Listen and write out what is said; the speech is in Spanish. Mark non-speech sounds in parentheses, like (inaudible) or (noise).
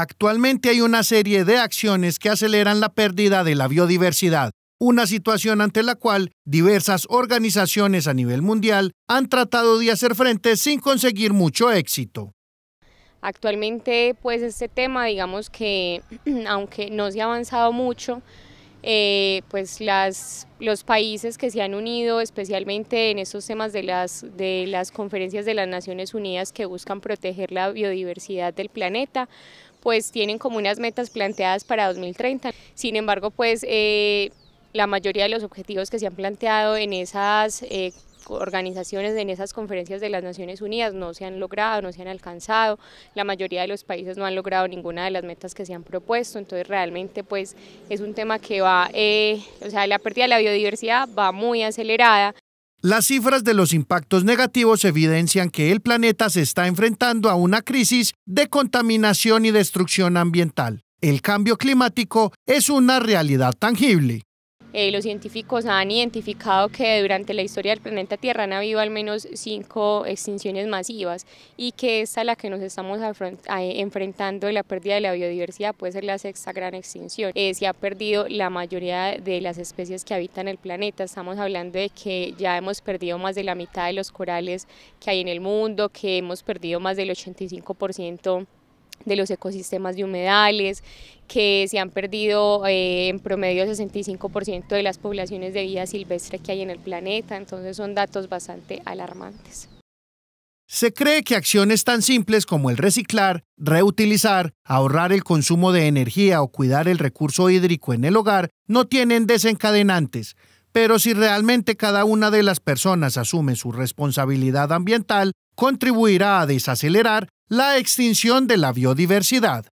Actualmente hay una serie de acciones que aceleran la pérdida de la biodiversidad, una situación ante la cual diversas organizaciones a nivel mundial han tratado de hacer frente sin conseguir mucho éxito. Actualmente, pues este tema, digamos que (clears throat) aunque no se ha avanzado mucho, eh, pues los países que se han unido, especialmente en estos temas de las, de las conferencias de las Naciones Unidas que buscan proteger la biodiversidad del planeta, pues tienen como unas metas planteadas para 2030. Sin embargo, pues eh, la mayoría de los objetivos que se han planteado en esas eh, organizaciones, en esas conferencias de las Naciones Unidas no se han logrado, no se han alcanzado, la mayoría de los países no han logrado ninguna de las metas que se han propuesto, entonces realmente pues es un tema que va, eh, o sea, la pérdida de la biodiversidad va muy acelerada. Las cifras de los impactos negativos evidencian que el planeta se está enfrentando a una crisis de contaminación y destrucción ambiental. El cambio climático es una realidad tangible. Eh, los científicos han identificado que durante la historia del planeta Tierra han habido al menos cinco extinciones masivas y que esta a la que nos estamos enfrentando, la pérdida de la biodiversidad, puede ser la sexta gran extinción. Eh, se ha perdido la mayoría de las especies que habitan el planeta. Estamos hablando de que ya hemos perdido más de la mitad de los corales que hay en el mundo, que hemos perdido más del 85% de los ecosistemas de humedales, que se han perdido eh, en promedio 65% de las poblaciones de vida silvestre que hay en el planeta, entonces son datos bastante alarmantes. Se cree que acciones tan simples como el reciclar, reutilizar, ahorrar el consumo de energía o cuidar el recurso hídrico en el hogar no tienen desencadenantes, pero si realmente cada una de las personas asume su responsabilidad ambiental, contribuirá a desacelerar la extinción de la biodiversidad.